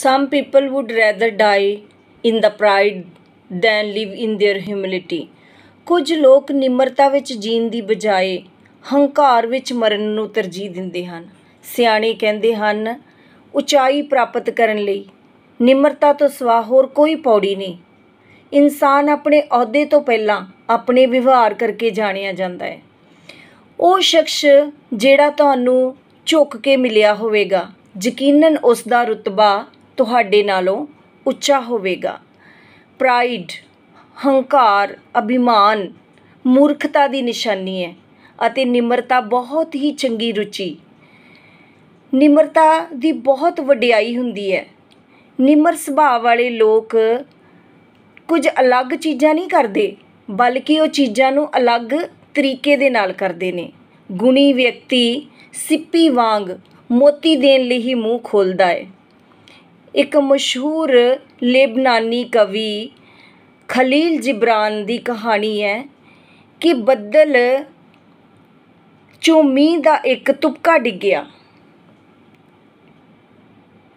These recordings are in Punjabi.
Some people would rather die in the pride than live in their humility. ਕੁਝ ਲੋਕ ਨਿਮਰਤਾ ਵਿੱਚ ਜੀਣ ਦੀ ਬਜਾਏ ਹੰਕਾਰ ਵਿੱਚ ਮਰਨ ਨੂੰ ਤਰਜੀਹ ਦਿੰਦੇ ਹਨ ਸਿਆਣੇ ਕਹਿੰਦੇ ਹਨ ਉਚਾਈ ਪ੍ਰਾਪਤ ਕਰਨ ਲਈ ਨਿਮਰਤਾ ਤੋਂ ਸਿਵਾ ਹੋਰ ਕੋਈ ਪੌੜੀ ਨਹੀਂ ਇਨਸਾਨ ਆਪਣੇ ਅਹੁਦੇ ਤੋਂ ਪਹਿਲਾਂ ਆਪਣੇ ਵਿਵਹਾਰ ਕਰਕੇ ਜਾਣਿਆ ਜਾਂਦਾ ਹੈ ਉਹ ਸ਼ਖਸ ਜਿਹੜਾ ਤੁਹਾਨੂੰ ਝੁੱਕ ਕੇ ਮਿਲਿਆ ਹੋਵੇਗਾ ਯਕੀਨਨ ਉਸ ਦਾ ਰਤਬਾ ਤੁਹਾਡੇ ਨਾਲੋਂ ਉੱਚਾ ਹੋਵੇਗਾ ਪ੍ਰਾਈਡ ਹੰਕਾਰ ਅਭਿਮਾਨ ਮੂਰਖਤਾ ਦੀ ਨਿਸ਼ਾਨੀ ਹੈ ਅਤੇ ਨਿਮਰਤਾ ਬਹੁਤ ਹੀ ਚੰਗੀ ਰੁਚੀ ਨਿਮਰਤਾ ਦੀ ਬਹੁਤ ਵਡਿਆਈ ਹੁੰਦੀ ਹੈ ਨਿਮਰ ਸੁਭਾਅ ਵਾਲੇ ਲੋਕ ਕੁਝ ਅਲੱਗ ਚੀਜ਼ਾਂ ਨਹੀਂ ਕਰਦੇ ਬਲਕਿ ਉਹ ਚੀਜ਼ਾਂ ਨੂੰ ਅਲੱਗ ਤਰੀਕੇ ਦੇ ਨਾਲ ਕਰਦੇ ਨੇ ਗੁਣੀ ਵਿਅਕਤੀ ਸਿੱਪੀ ਵਾਂਗ ਮੋਤੀ ਦੇਣ ਲਈ ਹੀ ਮੂੰਹ ਖੋਲਦਾ ਹੈ ਇੱਕ ਮਸ਼ਹੂਰ ਲੇਬਨਾਨੀ ਕਵੀ ਖਲੀਲ ਜਿਬਰਾਨ ਦੀ ਕਹਾਣੀ ਹੈ ਕਿ ਬੱਦਲ 'ਚੋਂ ਮੀਂਹ ਦਾ ਇੱਕ ਤੁਪਕਾ ਡਿੱਗਿਆ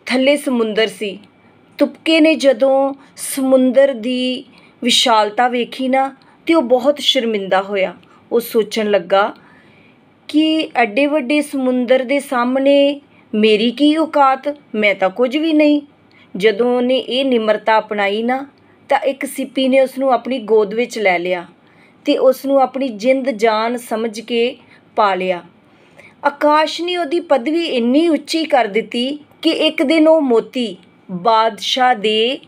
ਥੱਲੇ ਸਮੁੰਦਰ ਸੀ ਤੁਪਕੇ ਨੇ ਜਦੋਂ ਸਮੁੰਦਰ ਦੀ ਵਿਸ਼ਾਲਤਾ ਵੇਖੀ ਨਾ ਤੇ ਉਹ ਬਹੁਤ ਸ਼ਰਮਿੰਦਾ ਹੋਇਆ ਉਹ ਸੋਚਣ ਲੱਗਾ ਕਿ ਐਡੇ ਵੱਡੇ ਸਮੁੰਦਰ ਦੇ ਸਾਹਮਣੇ ਮੇਰੀ ਕੀ ਔਕਾਤ ਮੈਂ ਤਾਂ ਕੁਝ ਵੀ ਨਹੀਂ ਜਦੋਂ ਉਹਨੇ ਇਹ ਨਿਮਰਤਾ ਅਪਣਾਈ ਨਾ ਤਾਂ ਇੱਕ ਸਿੱਪੀ ਨੇ ਉਸ ਨੂੰ ਆਪਣੀ ਗੋਦ ਵਿੱਚ ਲੈ ਲਿਆ ਤੇ ਉਸ ਨੂੰ ਆਪਣੀ ਜਿੰਦ ਜਾਨ ਸਮਝ ਕੇ ਪਾ ਲਿਆ ਆਕਾਸ਼ ਨੇ ਉਹਦੀ ਪਦਵੀ ਇੰਨੀ ਉੱਚੀ ਕਰ ਦਿੱਤੀ ਕਿ ਇੱਕ ਦਿਨ ਉਹ ਮੋਤੀ ਬਾਦਸ਼ਾਹ ਦੇ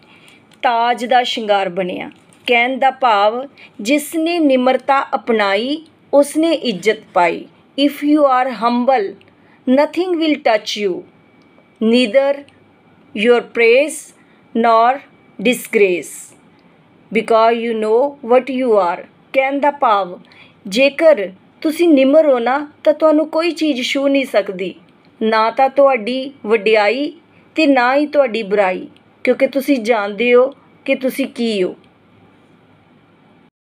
ਤਾਜ ਦਾ ਸ਼ਿੰਗਾਰ ਬਣਿਆ ਕਹਿਣ ਦਾ ਭਾਵ ਜਿਸ ਨੇ ਨਿਮਰਤਾ ਅਪਣਾਈ ਉਸ ਨੇ ਇੱਜ਼ਤ ਪਾਈ if you are humble nothing will touch you, neither your praise nor disgrace, because you know what you are. ਕਹਿਣ ਦਾ ਭਾਵ ਜੇਕਰ ਤੁਸੀਂ ਨਿਮਰ ਹੋ ਨਾ ਤਾਂ ਤੁਹਾਨੂੰ ਕੋਈ ਚੀਜ਼ ਛੂ ਨਹੀਂ ਸਕਦੀ ਨਾ ਤਾਂ ਤੁਹਾਡੀ ਵਡਿਆਈ ਤੇ ਨਾ ਹੀ ਤੁਹਾਡੀ ਬੁਰਾਈ ਕਿਉਂਕਿ ਤੁਸੀਂ ਜਾਣਦੇ ਹੋ ਕਿ ਤੁਸੀਂ ਕੀ ਹੋ